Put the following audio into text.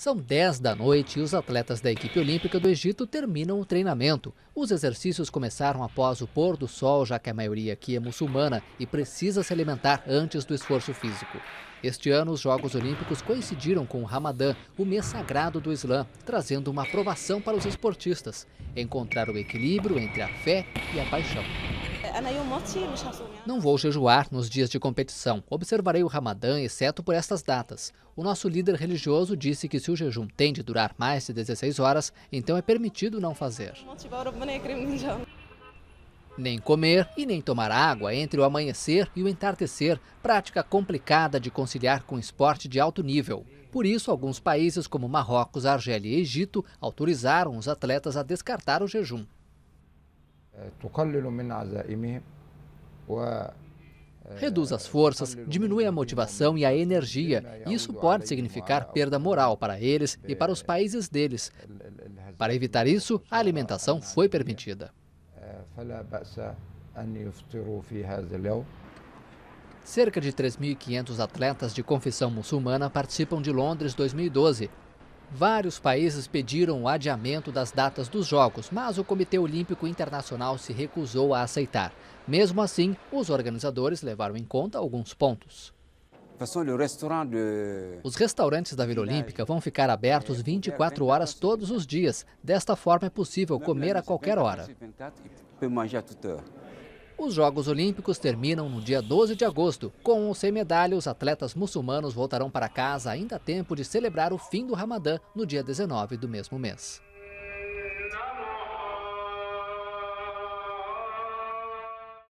São 10 da noite e os atletas da equipe olímpica do Egito terminam o treinamento. Os exercícios começaram após o pôr do sol, já que a maioria aqui é muçulmana e precisa se alimentar antes do esforço físico. Este ano, os Jogos Olímpicos coincidiram com o Ramadã, o mês sagrado do Islã, trazendo uma aprovação para os esportistas, encontrar o equilíbrio entre a fé e a paixão. É, é né? Não vou jejuar nos dias de competição. Observarei o Ramadã, exceto por estas datas. O nosso líder religioso disse que se o jejum tem de durar mais de 16 horas, então é permitido não fazer. Nem comer e nem tomar água entre o amanhecer e o entardecer, prática complicada de conciliar com esporte de alto nível. Por isso, alguns países como Marrocos, Argélia e Egito autorizaram os atletas a descartar o jejum. تقلل من و Reduz as forças, diminui a motivação e a energia. É isso pode significar perda moral para eles e para os é, países deles. Para evitar isso, a alimentação foi permitida. É, Cerca de 3.500 atletas de confissão muçulmana participam de Londres 2012, Vários países pediram o adiamento das datas dos Jogos, mas o Comitê Olímpico Internacional se recusou a aceitar. Mesmo assim, os organizadores levaram em conta alguns pontos. Os restaurantes da Vila Olímpica vão ficar abertos 24 horas todos os dias. Desta forma, é possível comer a qualquer hora. Os Jogos Olímpicos terminam no dia 12 de agosto. Com ou sem medalha, os atletas muçulmanos voltarão para casa ainda a tempo de celebrar o fim do Ramadã no dia 19 do mesmo mês.